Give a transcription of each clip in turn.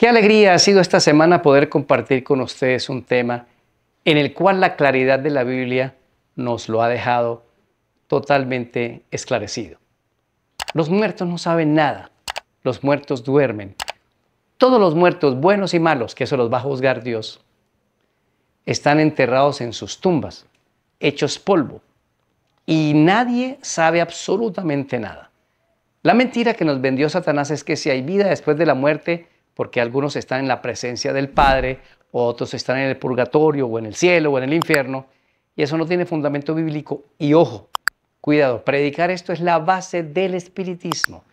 Qué alegría ha sido esta semana poder compartir con ustedes un tema en el cual la claridad de la Biblia nos lo ha dejado totalmente esclarecido. Los muertos no saben nada, los muertos duermen. Todos los muertos, buenos y malos, que eso los va a juzgar Dios, están enterrados en sus tumbas, hechos polvo, y nadie sabe absolutamente nada. La mentira que nos vendió Satanás es que si hay vida después de la muerte, porque algunos están en la presencia del Padre, otros están en el purgatorio o en el cielo o en el infierno, y eso no tiene fundamento bíblico. Y ojo, cuidado, predicar esto es la base del espiritismo.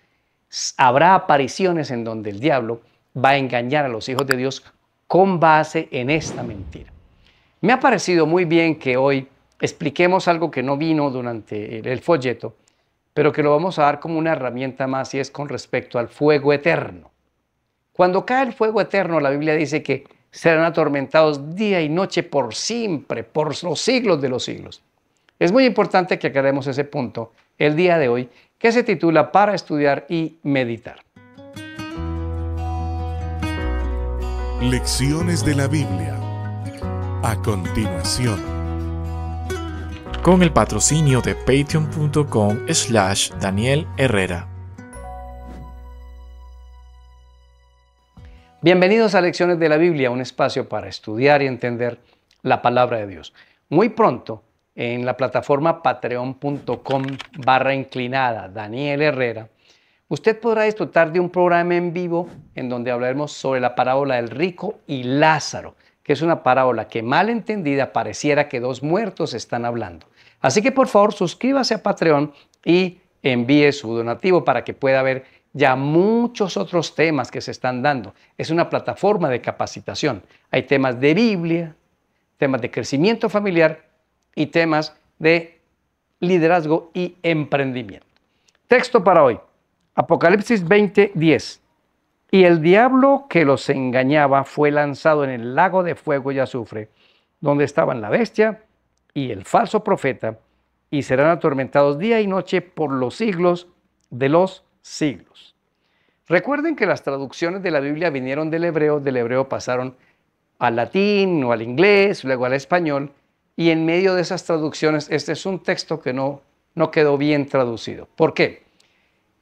Habrá apariciones en donde el diablo va a engañar a los hijos de Dios con base en esta mentira. Me ha parecido muy bien que hoy expliquemos algo que no vino durante el folleto, pero que lo vamos a dar como una herramienta más y es con respecto al fuego eterno. Cuando cae el fuego eterno, la Biblia dice que serán atormentados día y noche por siempre, por los siglos de los siglos. Es muy importante que aclaremos ese punto el día de hoy, que se titula Para estudiar y meditar. Lecciones de la Biblia. A continuación. Con el patrocinio de patreon.com slash Daniel Herrera. Bienvenidos a Lecciones de la Biblia, un espacio para estudiar y entender la palabra de Dios. Muy pronto, en la plataforma patreon.com barra inclinada Daniel Herrera, usted podrá disfrutar de un programa en vivo en donde hablaremos sobre la parábola del rico y Lázaro, que es una parábola que mal entendida pareciera que dos muertos están hablando. Así que por favor suscríbase a Patreon y envíe su donativo para que pueda ver ya muchos otros temas que se están dando. Es una plataforma de capacitación. Hay temas de Biblia, temas de crecimiento familiar y temas de liderazgo y emprendimiento. Texto para hoy, Apocalipsis 20:10. Y el diablo que los engañaba fue lanzado en el lago de fuego y azufre, donde estaban la bestia y el falso profeta, y serán atormentados día y noche por los siglos de los siglos. Recuerden que las traducciones de la Biblia vinieron del hebreo, del hebreo pasaron al latín o al inglés, luego al español, y en medio de esas traducciones este es un texto que no, no quedó bien traducido. ¿Por qué?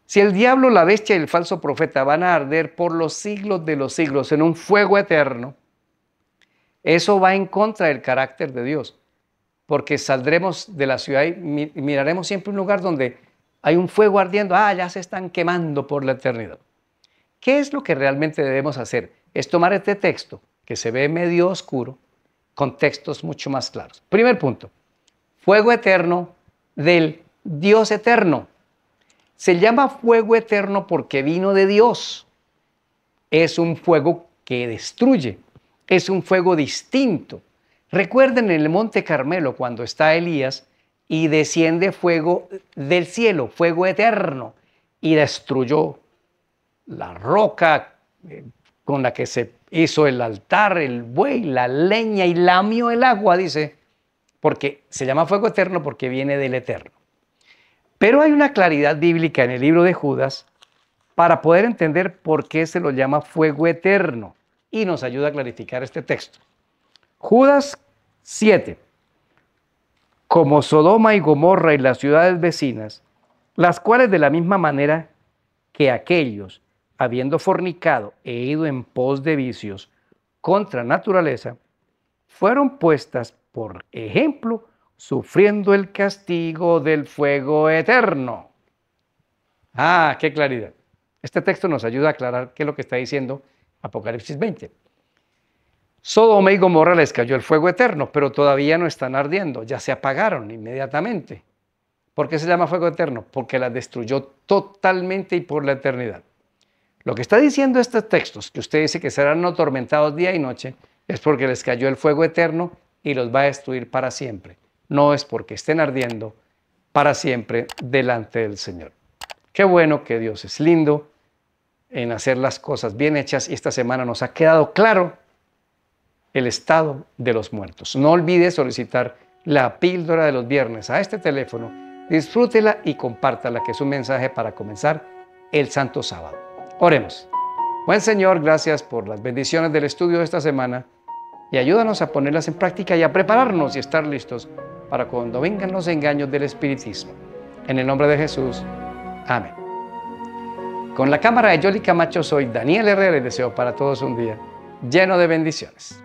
Si el diablo, la bestia y el falso profeta van a arder por los siglos de los siglos en un fuego eterno, eso va en contra del carácter de Dios, porque saldremos de la ciudad y miraremos siempre un lugar donde hay un fuego ardiendo, ah, ya se están quemando por la eternidad. ¿Qué es lo que realmente debemos hacer? Es tomar este texto, que se ve medio oscuro, con textos mucho más claros. Primer punto, fuego eterno del Dios eterno. Se llama fuego eterno porque vino de Dios. Es un fuego que destruye, es un fuego distinto. Recuerden en el Monte Carmelo cuando está Elías y desciende fuego del cielo, fuego eterno, y destruyó la roca eh, con la que se hizo el altar, el buey, la leña y lamió el agua, dice, porque se llama fuego eterno porque viene del eterno. Pero hay una claridad bíblica en el libro de Judas para poder entender por qué se lo llama fuego eterno y nos ayuda a clarificar este texto. Judas 7, como Sodoma y Gomorra y las ciudades vecinas, las cuales de la misma manera que aquellos, habiendo fornicado e ido en pos de vicios contra naturaleza, fueron puestas por ejemplo sufriendo el castigo del fuego eterno. Ah, qué claridad. Este texto nos ayuda a aclarar qué es lo que está diciendo Apocalipsis 20. Sodoma y Gomorra les cayó el fuego eterno, pero todavía no están ardiendo, ya se apagaron inmediatamente. ¿Por qué se llama fuego eterno? Porque las destruyó totalmente y por la eternidad. Lo que está diciendo estos textos, que usted dice que serán atormentados día y noche, es porque les cayó el fuego eterno y los va a destruir para siempre. No es porque estén ardiendo para siempre delante del Señor. Qué bueno que Dios es lindo en hacer las cosas bien hechas y esta semana nos ha quedado claro el estado de los muertos. No olvide solicitar la píldora de los viernes a este teléfono. Disfrútela y compártala, que es un mensaje para comenzar el Santo Sábado. Oremos. Buen Señor, gracias por las bendiciones del estudio de esta semana y ayúdanos a ponerlas en práctica y a prepararnos y estar listos para cuando vengan los engaños del espiritismo. En el nombre de Jesús. Amén. Con la cámara de Yoli Camacho soy Daniel Herrera y deseo para todos un día lleno de bendiciones.